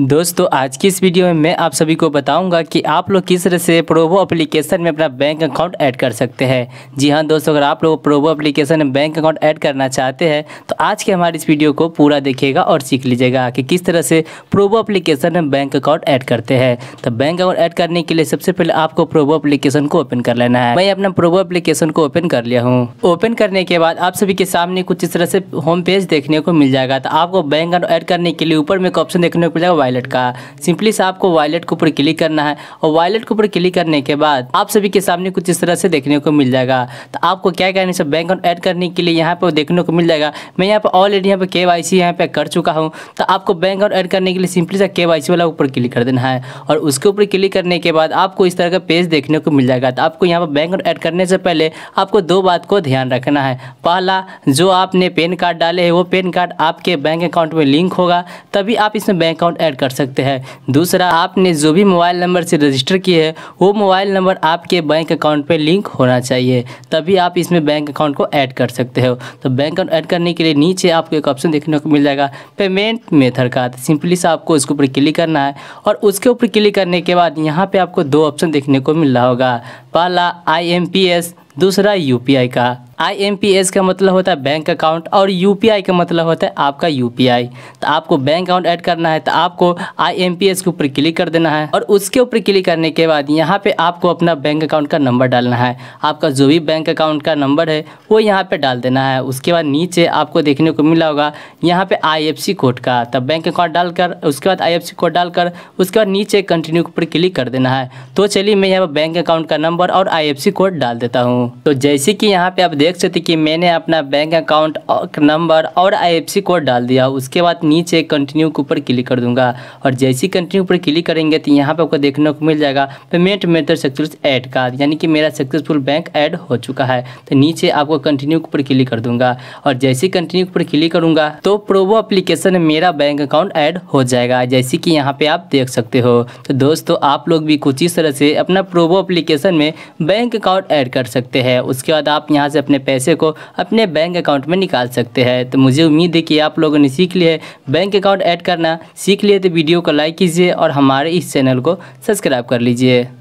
दोस्तों आज की इस वीडियो में मैं आप सभी को बताऊंगा कि आप लोग किस तरह से प्रोवो एप्लीकेशन में अपना बैंक अकाउंट ऐड कर सकते हैं जी हाँ दोस्तों अगर आप लोग प्रोवो एप्लीकेशन में बैंक अकाउंट ऐड करना चाहते हैं तो आज के हमारे इस वीडियो को पूरा देखिएगा और सीख लीजिएगा कि किस तरह से प्रोवो अप्लीकेशन में बैंक अकाउंट ऐड करते हैं तो बैंक अकाउंट ऐड करने के लिए सबसे पहले आपको प्रोवो अप्लीकेशन को ओपन कर लेना है मैं अपना प्रोवो अप्लीकेशन को ओपन कर लिया हूँ ओपन करने के बाद आप सभी के सामने कुछ इस तरह से होम पेज देखने को मिल जाएगा तो आपको बैंक अकाउंट ऐड करने के लिए ऊपर में एक ऑप्शन देखने को मिल जाएगा वॉलेट का सिंपली से आपको वॉलेट के ऊपर क्लिक करना है और वॉलेट के ऊपर क्लिक करने के बाद आप सभी के सामने कुछ इस तरह से देखने को मिल जाएगा तो आपको क्या करना से बैंक अकाउंट ऐड करने के लिए यहाँ पर देखने को मिल जाएगा मैं यहाँ पर ऑलरेडी यहाँ पर के वाई सी यहाँ पर कर चुका हूँ तो आपको बैंक अकाउंट ऐड करने के लिए सिंपली से के वाई सी वाला ऊपर क्लिक कर देना है और उसके ऊपर क्लिक करने के बाद आपको इस तरह का पेज देखने को मिल जाएगा तो आपको यहाँ पर बैंक अकाउंट ऐड करने से पहले आपको दो बात को ध्यान रखना है पहला जो आपने पेन कार्ड डाले है वो पेन कार्ड आपके बैंक अकाउंट में लिंक होगा तभी आप इसमें बैंक अकाउंट ऐड कर सकते हैं दूसरा आपने जो भी मोबाइल नंबर से रजिस्टर किए हैं वो मोबाइल नंबर आपके बैंक अकाउंट पर लिंक होना चाहिए तभी आप इसमें बैंक अकाउंट को ऐड कर सकते हो तो बैंक अकाउंट ऐड करने के लिए नीचे आपको एक ऑप्शन देखने को मिल जाएगा पेमेंट मेथड का तो सिंपली से आपको उसके ऊपर क्लिक करना है और उसके ऊपर क्लिक करने के बाद यहाँ पर आपको दो ऑप्शन देखने को मिल रहा होगा पहला आई दूसरा यू का आईएमपीएस का मतलब होता है बैंक अकाउंट और यूपीआई का मतलब होता है आपका यूपीआई तो आपको बैंक अकाउंट ऐड करना है तो आपको आईएमपीएस के ऊपर क्लिक कर देना है और उसके ऊपर क्लिक करने के बाद यहाँ पे आपको अपना बैंक अकाउंट का नंबर डालना है आपका जो भी बैंक अकाउंट का नंबर है वो यहाँ पर डाल देना है उसके बाद नीचे आपको देखने को मिला होगा यहाँ पर आई कोड का तब बैंक अकाउंट डालकर उसके बाद आई कोड डालकर उसके बाद नीचे कंटिन्यू ऊपर क्लिक कर देना है तो चलिए मैं यहाँ पर बैंक अकाउंट का नंबर और आई कोड डाल देता हूँ तो जैसे कि यहाँ पर आप देख देख सकते कि मैंने अपना बैंक अकाउंट नंबर और आई कोड डाल दिया उसके बाद नीचे कंटिन्यू के ऊपर क्लिक कर दूंगा और जैसे ही कंटिन्यू ऊपर क्लिक करेंगे तो यहाँ पर आपको देखने को मिल जाएगा पेमेंट मेथड सक्सेसफुल ऐड का यानी कि मेरा सक्सेसफुल बैंक ऐड हो चुका है तो नीचे आपको कंटिन्यू के ऊपर क्लिक कर दूंगा और जैसे कंटिन्यू ऊपर क्लिक करूंगा तो प्रोवो अप्लीकेशन में मेरा बैंक अकाउंट ऐड हो जाएगा जैसे कि यहाँ पे आप देख सकते हो तो दोस्तों आप लोग भी कुछ इस तरह से अपना प्रोवो अप्लीकेशन में बैंक अकाउंट ऐड कर सकते हैं उसके बाद आप यहाँ से अपने पैसे को अपने बैंक अकाउंट में निकाल सकते हैं तो मुझे उम्मीद है कि आप लोगों ने सीख लिया है बैंक अकाउंट ऐड करना सीख लिए तो वीडियो को लाइक कीजिए और हमारे इस चैनल को सब्सक्राइब कर लीजिए